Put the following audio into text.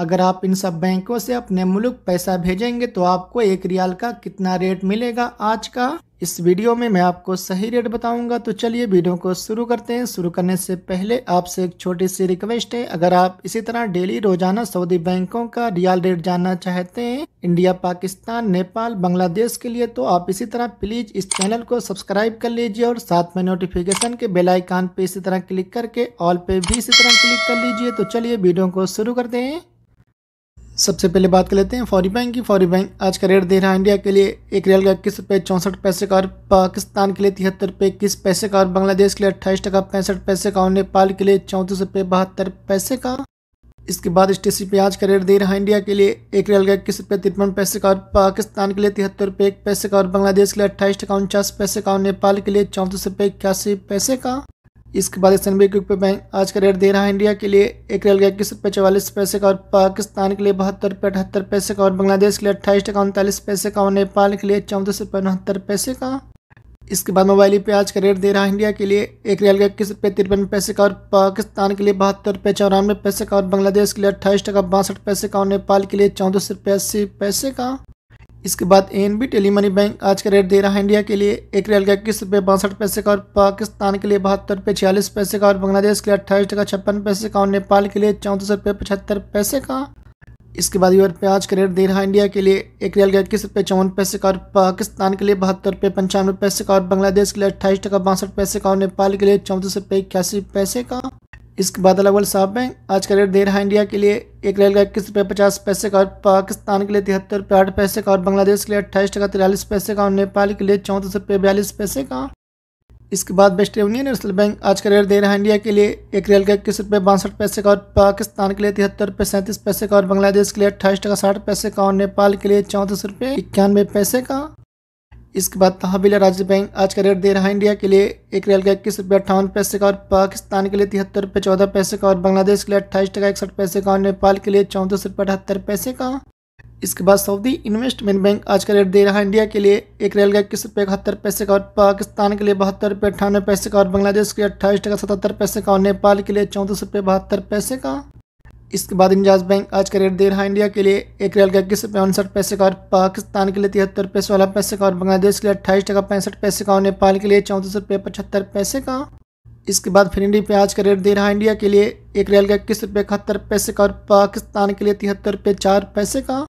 अगर आप इन सब बैंकों से अपने मुल्क पैसा भेजेंगे तो आपको एक रियाल का कितना रेट मिलेगा आज का इस वीडियो में मैं आपको सही रेट बताऊंगा तो चलिए वीडियो को शुरू करते हैं शुरू करने से पहले आपसे एक छोटी सी रिक्वेस्ट है अगर आप इसी तरह डेली रोजाना सऊदी बैंकों का रियाल रेट जानना चाहते हैं इंडिया पाकिस्तान नेपाल बांग्लादेश के लिए तो आप इसी तरह प्लीज इस चैनल को सब्सक्राइब कर लीजिए और साथ में नोटिफिकेशन के बेल पे इसी तरह क्लिक करके ऑल पे भी इसी तरह क्लिक कर लीजिए तो चलिए वीडियो को शुरू करते हैं सबसे पहले बात कर लेते हैं फौरी बैंक की फौरी बैंक आज का रेट दे रहा है इंडिया के लिए एक रियल का इक्कीस रुपये चौंसठ पैसे का और पाकिस्तान के लिए तिहत्तर रुपये इक्कीस पैसे का और बांग्लादेश के लिए अट्ठाईस टका पैंसठ पैसे का और नेपाल के लिए चौंतीस रुपये बहत्तर पैसे का इसके बाद स्टेसी टी पे आज का रेट दे रहा है इंडिया के लिए एक रियल का इक्कीस रुपये तिरपन पैसे का और पाकिस्तान के लिए तिहत्तर रुपये एक पैसे का और बांग्लादेश के लिए अट्ठाईस टका उनचास पैसे का और नेपाल के लिए चौंतीस रुपये इक्यासी पैसे का इसके बाद एक्सन बैंक बैंक आज का रेट दे रहा है इंडिया के लिए एक रेल का इक्कीस रुपये चवालीस पैसे का और पाकिस्तान के लिए बहत्तर रुपये अठहत्तर पैसे का और बांग्लादेश के लिए अट्ठाईस टका उनतालीस पैसे का और नेपाल के लिए चौंतीस रुपये उनहत्तर पैसे का इसके बाद मोबाइल पे आज का रेट दे रहा है इंडिया के लिए एक रियल का इक्कीस रुपये तिरपन पैसे का और पाकिस्तान के लिए बहत्तर रुपये चौरानवे पैसे का और बांग्लादेश के लिए अट्ठाईस टका बासठ पैसे का और नेपाल के लिए चौंतीस रुपये अस्सी पैसे का इसके बाद A N B tele money bank आज का रेट दे रहा है इंडिया के लिए एक रियल का इक्कीस रुपये बासठ पैसे का और पाकिस्तान के लिए बहत्तर रुपये छियालीस पैसे का और बांग्लादेश के लिए अट्ठाईस टका छप्पन पैसे का और नेपाल के लिए चौंतीस रुपये पचहत्तर पैसे का इसके बाद यूर पे आज का रेट दे रहा है इंडिया के लिए एक रियल का इक्कीस रुपये चौवन पैसे का और पाकिस्तान के लिए बहत्तर रुपये पंचानवे पैसे का और बांग्लादेश के लिए अट्ठाईस टका बासठ पैसे का और नेपाल के लिए चौंतीस रुपये इक्यासी पैसे का इसके बाद अलावल साहब बैंक आज का रेट दे रहा है इंडिया के लिए एक रेल का इक्कीस रुपये पचास पैसे का और पाकिस्तान के लिए तिहत्तर रुपये आठ पैसे का और बांग्लादेश के लिए अट्ठाईस टका तिरालीस पैसे का और नेपाल के लिए चौंतीस रुपये बयालीस पैसे का इसके बाद वेस्ट यूनियन नेशनल बैंक आज का रेट दे रहा है इंडिया के लिए एक रेल का इक्कीस रुपये बासठ पैसे का और पाकिस्तान के लिए तिहत्तर रुपये सैंतीस पैसे का और बांग्लादेश के लिए अट्ठाईस टका साठ पैसे का और नेपाल के लिए चौंतीस रुपये इक्यानवे पैसे का इसके बाद तहबीला राज्य बैंक आज का रेट दे रहा है इंडिया के लिए एक रियल का इक्कीस रुपये अट्ठावन पैसे का और पाकिस्तान के लिए तिहत्तर रुपये चौदह पैसे का और बांग्लादेश के लिए अट्ठाईस टका इकसठ पैसे का और नेपाल के लिए चौंतीस रुपये अठहत्तर पैसे का इसके बाद सऊदी इन्वेस्टमेंट बैंक आज का रेट दे रहा है इंडिया के लिए एक रियल का इक्कीस रुपये इकहत्तर पैसे का और पाकिस्तान के लिए बहत्तर रुपये अट्ठानवे पैसे का और बांग्लादेश के लिए अट्ठाईस टका सतहत्तर पैसे का और नेपाल के लिए चौंतीस रुपये बहत्तर पैसे का इसके बाद इंजाज बैंक आज का रेट दे रहा है इंडिया के लिए एक रियल का इक्कीस रुपये उनसठ पैसे का और पाकिस्तान के लिए तिहत्तर रुपये सोलह पैसे का और बांग्लादेश के लिए अट्ठाईस टका पैंसठ पैसे का और नेपाल के लिए चौंतीस रुपये पचहत्तर पैसे का इसके बाद फिर पे आज का रेट दे रहा है इंडिया के लिए एक रियल का इक्कीस रुपये इकहत्तर पैसे का और पाकिस्तान के लिए तिहत्तर रुपये चार पैसे का